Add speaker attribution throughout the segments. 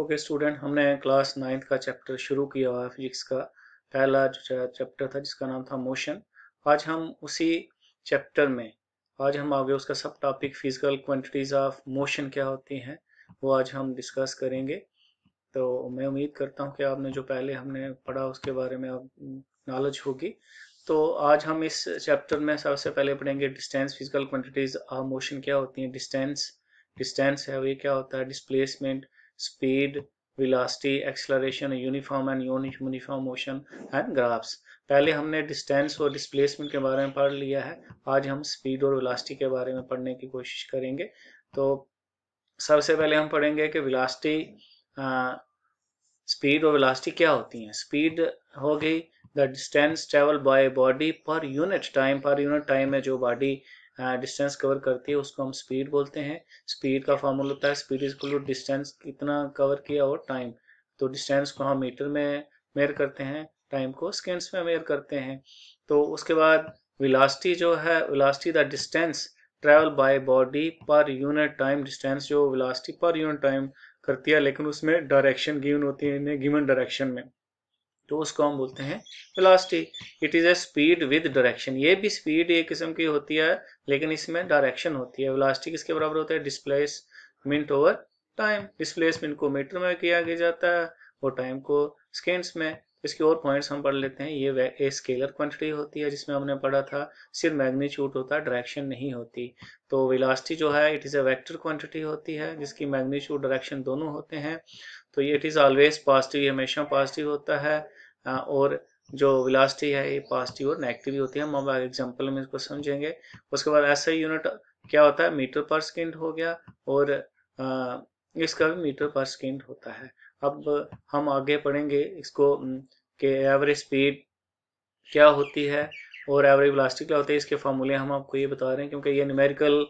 Speaker 1: okay okay, student हमने class ninth का chapter शुरू किया हुआ फिजिक्स का पहला जो चैप्टर था जिसका नाम था मोशन आज हम उसी चैप्टर में आज हम आगे उसका सब topic physical quantities of motion क्या होती हैं वो आज हम डिस्कस करेंगे तो मैं उम्मीद करता हूं कि आपने जो पहले हमने पढ़ा उसके बारे में अब नॉलेज होगी तो आज हम इस चैप्टर में सबसे पहले पढ़ेंगे distance physical quantities of motion क्या होती हैं डिस्टेंस डिस्टेंस है वे क्या होता है displacement speed velocity acceleration uniform and un uniform motion and graphs पहले हमने डिस्टेंस और डिस्प्लेसमेंट के बारे में पढ़ लिया है आज हम स्पीड और वेलोसिटी के बारे में पढ़ने की कोशिश करेंगे तो सबसे पहले हम पढ़ेंगे कि वेलोसिटी स्पीड और वेलोसिटी क्या होती हैं स्पीड होगी the distance travel by body per unit time per unit time में जो बॉडी डिस्टेंस कवर करती है उसको हम स्पीड बोलते हैं स्पीड का फॉर्मूला होता है स्पीड इज टू डिस्टेंस कितना कवर किया और टाइम तो डिस्टेंस को हम मीटर में मेयर करते हैं टाइम को सेकेंड्स में मेयर करते हैं तो उसके बाद विलास्टी जो है velocity the distance travel by body per unit time distance जो विलास्टी पर यूनिट टाइम करती है लेकिन उसमें डायरेक्शन गिवन होती है गिवन डायरेक्शन में तो उसको हम बोलते हैं velocity it is a speed with direction ये भी स्पीड एक किस्म की होती है लेकिन इसमें डायरेक्शन होती है वेलोसिटी किसके बराबर होता है डिस्प्लेसमेंट ओवर टाइम डिस्प्लेसमेंट को मीटर में किया गया जाता है और टाइम को स्केंड्स में इसके और पॉइंट्स हम पढ़ लेते हैं ये ए स्केलर क्वांटिटी होती है जिसमें हमने पढ़ा था सिर्फ मैग्नीट्यूड होता है डायरेक्शन नहीं होती तो वेलासिटी जो है it is a vector quantity होती है जिसकी मैग्नीट्यूड डायरेक्शन दोनों होते हैं तो ये इट इज़ ऑलवेज पॉजिटिव हमेशा पॉजिटिव होता है हाँ, और जो विलासिटी है ये पॉजिटिव और नेगेटिव होती है हम अब एग्जांपल में इसको समझेंगे उसके बाद ऐसा यूनिट क्या होता है मीटर पर सेकेंड हो गया और इसका भी मीटर पर सेकेंड होता है अब हम आगे पढ़ेंगे इसको के एवरेज स्पीड क्या होती है और एवरेज ब्लास्टिक क्या होता है इसके फार्मूले हम आपको ये बता रहे हैं क्योंकि ये न्यूमेरिकल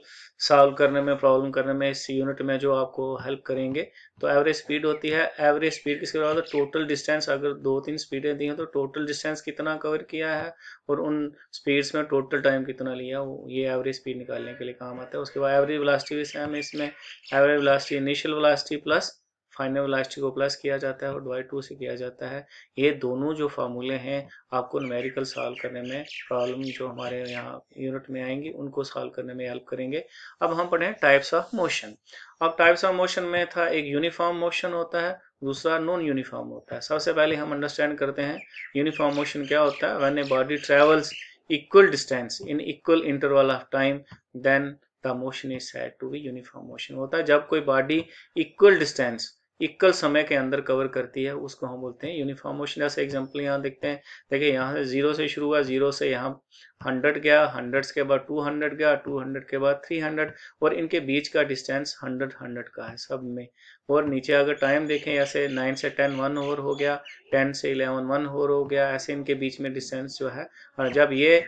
Speaker 1: सॉल्व करने में प्रॉब्लम करने में इस यूनिट में जो आपको हेल्प करेंगे तो एवरेज स्पीड होती है एवरेज स्पीड किसके बाद टोटल डिस्टेंस अगर दो तीन स्पीडें दी हैं तो टोटल डिस्टेंस कितना कवर किया है और उन स्पीड्स में टोटल टाइम कितना लिया वो ये एवरेज स्पीड निकालने के लिए काम आता है उसके बाद एवरेज वेलोसिटी भी सेम इसमें average velocity initial velocity plus final इलास्टिक को प्लस किया जाता है और डिवाइड टू से किया जाता है ये दोनों जो फार्मूले हैं आपको न्यूमेरिकल सॉल्व करने में प्रॉब्लम जो हमारे यहाँ यूनिट में आएंगी उनको सॉल्व करने में हेल्प करेंगे अब हम पढ़ें टाइप्स ऑफ मोशन अब टाइप्स ऑफ मोशन में था एक यूनिफॉर्म मोशन होता है दूसरा नॉन यूनिफॉर्म होता है सबसे पहले हम अंडरस्टैंड करते हैं यूनिफॉर्म मोशन क्या होता है when a body travels equal distance in equal interval of time then the motion is said to be uniform motion होता है जब कोई बॉडी इक्वल डिस्टेंस इक्वल समय के अंदर कवर करती है उसको हम बोलते हैं यूनिफॉर्म मोशन जैसे एग्जाम्पल यहाँ देखते हैं देखिए यहाँ से जीरो से शुरू हुआ जीरो से यहाँ हंड्रेड गया हंड्रेड के बाद टू हंड्रेड गया टू हंड्रेड के बाद थ्री हंड्रेड और इनके बीच का डिस्टेंस हंड्रेड हंड्रेड का है सब में और नीचे अगर टाइम देखें ऐसे नाइन से टेन वन ओवर हो गया टेन से इलेवन वन ओवर हो गया ऐसे इनके बीच में डिस्टेंस जो है और जब ये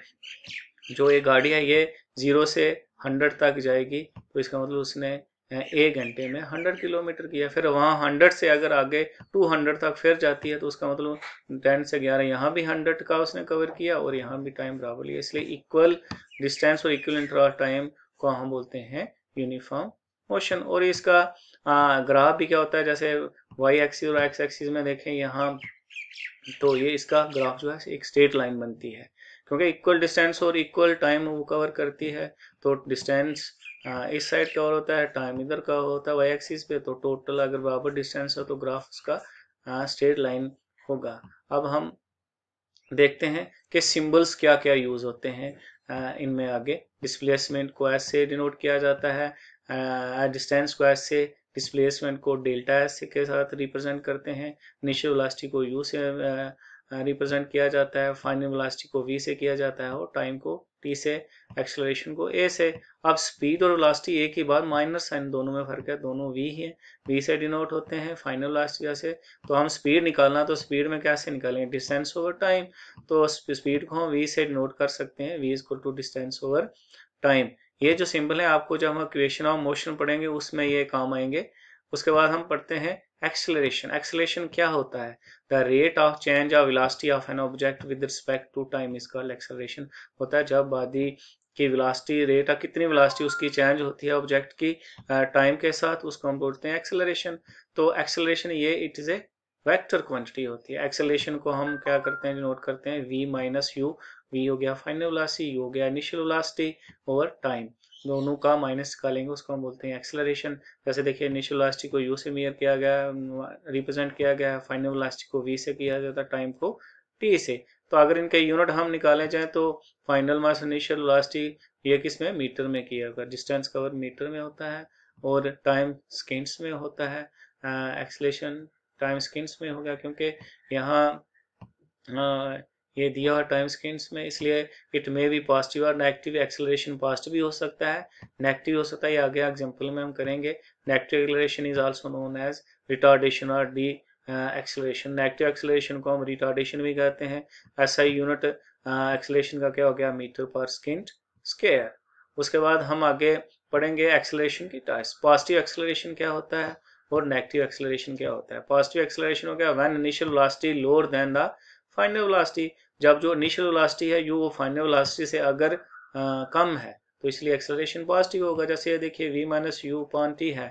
Speaker 1: जो ये गाड़ी है ये जीरो से हंड्रेड तक जाएगी तो इसका मतलब उसने एक घंटे में हंड्रेड किलोमीटर किया फिर वहाँ हंड्रेड से अगर आगे टू हंड्रेड तक फिर जाती है तो उसका मतलब टेन से ग्यारह यहाँ भी हंड्रेड का उसने कवर किया और यहाँ भी टाइम बराबर लिया इसलिए इक्वल डिस्टेंस और इक्वल इंटरवल टाइम को हम बोलते हैं यूनिफॉर्म मोशन और इसका ग्राफ भी क्या होता है जैसे वाई एक्सिस और एक्स एक्सिस में देखें यहाँ तो ये इसका ग्राफ जो है एक स्ट्रेट लाइन बनती है क्योंकि इक्वल डिस्टेंस और इक्वल टाइम वो कवर करती है तो डिस्टेंस हाँ, इस साइड क्या और होता है टाइम इधर का होता है वाई एक्सिस पे तो टोटल अगर बराबर डिस्टेंस हो तो ग्राफ उसका स्ट्रेट लाइन होगा अब हम देखते हैं कि सिंबल्स क्या क्या यूज होते हैं हाँ, इनमें आगे डिस्प्लेसमेंट को ऐसे डिनोट किया जाता है डिस्टेंस हाँ, को ऐसे डिस्प्लेसमेंट को डेल्टा एस के साथ रिप्रेजेंट करते हैं निशो को यू से आ, रिप्रेजेंट किया जाता है फाइनल वेलोसिटी को वी से किया जाता है और टाइम को टी से एक्सेलरेशन को ए से अब स्पीड और वेलोसिटी ए की बात माइनस साइन दोनों में फर्क है दोनों वी ही है वी से डिनोट होते हैं फाइनल वेलोसिटी जैसे तो हम स्पीड निकालना तो स्पीड में कैसे निकालेंगे डिस्टेंस ओवर टाइम तो स्पीड को हम वी से डिनोट कर सकते हैं V is equal to distance over time ये जो सिंबल है आपको जब हम क्रिएशन ऑफ मोशन पढ़ेंगे उसमें ये काम आएंगे उसके बाद हम पढ़ते हैं एक्सेलरेशन एक्सेलरेशन क्या होता है the rate of change of velocity of an object with respect to time is called acceleration होता है जब बॉडी की वेलोसिटी रेट ऑफ कितनी वेलोसिटी उसकी चेंज होती है ऑब्जेक्ट की टाइम के साथ उसको हम बोलते हैं एक्सेलरेशन तो एक्सेलरेशन ये it is a vector quantity होती है एक्सेलेशन को हम क्या करते हैं नोट करते हैं वी माइनस यू वी हो गया फाइनल वेलोसिटी यू हो गया इनिशियल वेलोसिटी ओवर टाइम दोनों का माइनस का लेंगे उसको हम बोलते हैं एक्सेलरेशन जैसे देखिए इनिशियल इलास्टिक को यू से मेयर किया गया रिप्रेजेंट mm, किया गया फाइनल इलास्टिक को वी से किया जाता टाइम को टी से तो अगर इनके यूनिट हम निकाले जाए तो फाइनल मास इनिशियल इलास्टिक ये किस में मीटर में किया होगा डिस्टेंस कवर मीटर में होता है और टाइम स्किन्स में होता है एक्सलेशन टाइम स्किन्स में होगा क्योंकि यहाँ ये दिया हुआ टाइम स्केंस में इसलिए इट मे भी पॉजिटिव और नेगेटिव एक्सेलरेशन पॉजिटिव भी हो सकता है नेगेटिव हो सकता है ये आगे एग्जांपल में हम करेंगे negative acceleration is also known as retardation और डी एक्सेलरेशन नेगेटिव एक्सेलरेशन को हम रिटार्डेशन भी कहते हैं ऐसा ही यूनिट एक्सेलरेशन का क्या हो गया मीटर पर स्किंट स्केयर उसके बाद हम आगे पढ़ेंगे एक्सेलरेशन की टाइप्स पॉजिटिव एक्सेलरेशन क्या होता है और नेगेटिव एक्सेलरेशन क्या होता है पॉजिटिव एक्सेलरेशन हो गया when initial velocity lower than the final velocity जब जो इनिशियल वेलोसिटी है यू वो फाइनल वेलोसिटी से अगर आ, कम है तो इसलिए एक्सेलरेशन पॉजिटिव होगा जैसे ये देखिए V minus U upon T है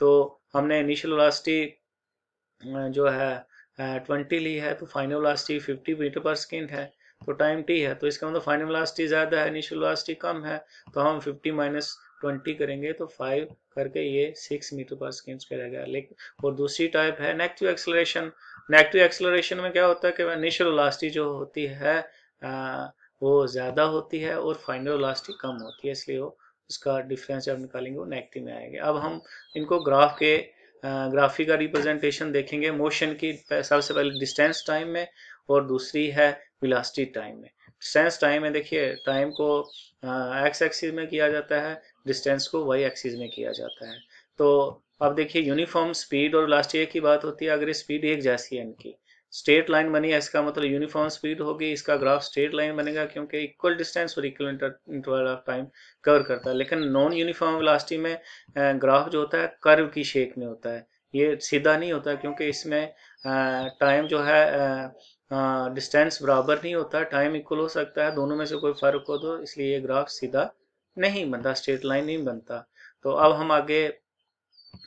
Speaker 1: तो हमने इनिशियल वेलोसिटी जो है ट्वेंटी ली है तो final velocity fifty metre per second है तो टाइम टी है तो इसका मतलब फाइनल वेलोसिटी ज़्यादा है इनिशियल वेलोसिटी कम है तो हम फिफ्टी माइनस ट्वेंटी करेंगे तो फाइव करके ये six metre per second square आ गया लेकिन और दूसरी टाइप है नेगेटिव एक्सलरेशन नेगेटिव एक्सलरेशन में क्या होता है कि इनिशियल वेलोसिटी जो होती है आ, वो ज़्यादा होती है और फाइनल वेलोसिटी कम होती है इसलिए वो उसका डिफरेंस जब निकालेंगे वो नेगेटिव में आएगा अब हम इनको ग्राफ के ग्राफी का रिप्रेजेंटेशन देखेंगे मोशन की सबसे पहले डिस्टेंस टाइम में और दूसरी है विलासिटी टाइम में डिस्टेंस टाइम में देखिए टाइम को एक्स एक्सिस में किया जाता है डिस्टेंस को वाई एक्सिस में किया जाता है तो अब देखिए यूनिफॉर्म स्पीड और लास्ट ईयर की बात होती है अगर स्पीड एक जैसी है इनकी स्ट्रेट लाइन बनी है इसका मतलब यूनिफॉर्म स्पीड होगी इसका ग्राफ स्ट्रेट लाइन बनेगा क्योंकि इक्वल डिस्टेंस और equal interval of time cover करता है लेकिन नॉन यूनिफॉर्म वेलोसिटी में ग्राफ जो होता है कर्व की शेप में होता है ये सीधा नहीं होता क्योंकि इसमें टाइम जो है डिस्टेंस बराबर नहीं होता टाइम इक्वल हो सकता है दोनों में से कोई फर्क हो तो इसलिए ये ग्राफ सीधा नहीं बनता स्ट्रेट लाइन नहीं बनता तो अब हम आगे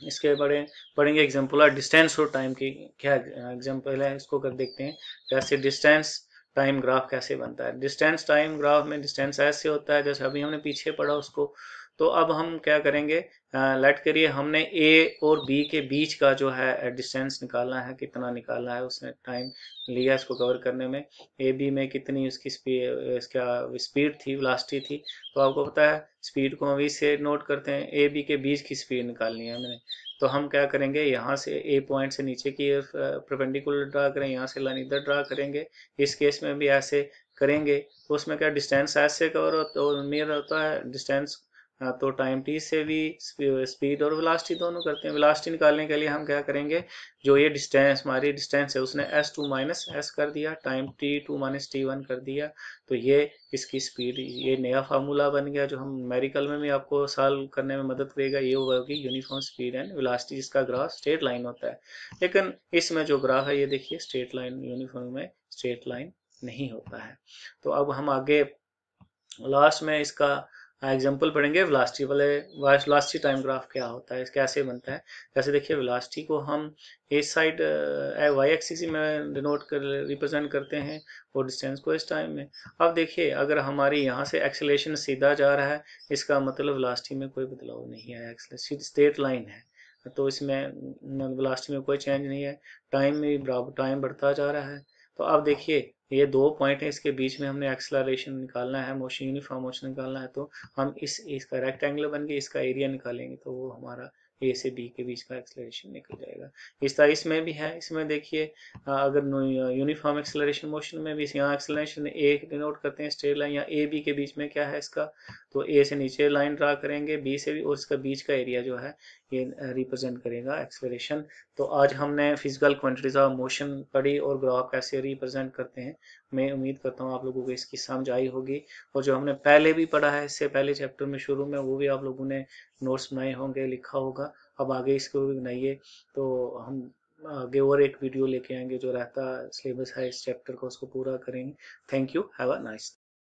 Speaker 1: इसके बड़े पढ़ेंगे एग्जाम्पल और डिस्टेंस और टाइम की क्या एग्जाम्पल है इसको कर देखते हैं कैसे डिस्टेंस टाइम ग्राफ कैसे बनता है डिस्टेंस टाइम ग्राफ में डिस्टेंस ऐसे होता है जैसे अभी हमने पीछे पढ़ा उसको तो अब हम क्या करेंगे लेट करिए हमने ए और बी के बीच का जो है डिस्टेंस निकालना है कितना निकालना है उसने टाइम लिया इसको कवर करने में ए बी में कितनी उसकी स्पीड इसका स्पीड थी लास्टी थी तो आपको पता है स्पीड को हम से नोट करते हैं ए बी के बीच की स्पीड निकालनी है हमने तो हम क्या करेंगे यहाँ से ए पॉइंट से नीचे की प्रपेंडिकुलर ड्रा करें यहाँ से लाइन इधर ड्रा करेंगे इस केस में भी ऐसे करेंगे उसमें क्या डिस्टेंस ऐसे कवर होता नियर होता है डिस्टेंस हाँ, तो टाइम टी से भी स्पीड और वेलोसिटी दोनों करते हैं वेलोसिटी निकालने के लिए हम क्या करेंगे जो ये डिस्टेंस हमारी डिस्टेंस है उसने एस टू माइनस एस कर दिया time T two minus T one कर दिया तो ये इसकी स्पीड ये नया फार्मूला बन गया जो हम मेरिकल में भी आपको सॉल्व करने में मदद करेगा ये होगा कि यूनिफॉर्म स्पीड एंड वेलासिटी जिसका ग्राफ स्ट्रेट लाइन होता है लेकिन इसमें जो ग्राफ है ये देखिए स्ट्रेट लाइन यूनिफॉर्म में स्ट्रेट लाइन नहीं होता है तो अब हम आगे लास्ट में इसका एग्जाम्पल हाँ, पढ़ेंगे वेलोसिटी वाले वेलोसिटी टाइम ग्राफ क्या होता है कैसे बनता है जैसे देखिए वेलोसिटी को हम इस साइड वाई एक्सिस में डिनोट कर रिप्रेजेंट करते हैं और डिस्टेंस को इस टाइम में अब देखिए अगर हमारी यहाँ से एक्सलेशन सीधा जा रहा है इसका मतलब वेलोसिटी में कोई बदलाव नहीं आया स्टेट लाइन है तो इसमें वेलोसिटी में कोई चेंज नहीं है टाइम में बराबर टाइम बढ़ता जा रहा है तो अब देखिए ये दो पॉइंट है इसके बीच में हमने एक्सलरेशन निकालना है मोशन यूनिफॉर्म मोशन निकालना है तो हम इस इसका रेक्ट बन के इसका एरिया निकालेंगे तो वो हमारा ए से बी के बीच का एक्सलरेशन निकल जाएगा इस तरह इसमें भी है इसमें देखिए अगर यूनिफॉर्म एक्सलरेशन मोशन में भी यहाँ एक्सलरेशन ए डिनोट करते हैं स्ट्रेट लाइन या ए बी के बीच में क्या है इसका तो ए से नीचे लाइन ड्रा करेंगे बी से भी और इसका बीच का एरिया जो है ये रिप्रेजेंट करेगा एक्सलेशन तो आज हमने फिजिकल क्वांटिटीज ऑफ मोशन पढ़ी और ग्राफ कैसे रिप्रेजेंट करते हैं मैं उम्मीद करता हूँ आप लोगों को इसकी समझ आई होगी और जो हमने पहले भी पढ़ा है इससे पहले चैप्टर में शुरू में वो भी आप लोगों ने नोट्स बनाए होंगे लिखा होगा अब आगे इसको भी बनाइए तो हम आगे और एक वीडियो लेके आएंगे जो रहता सिलेबस है इस चैप्टर को उसको पूरा करेंगे thank you have a nice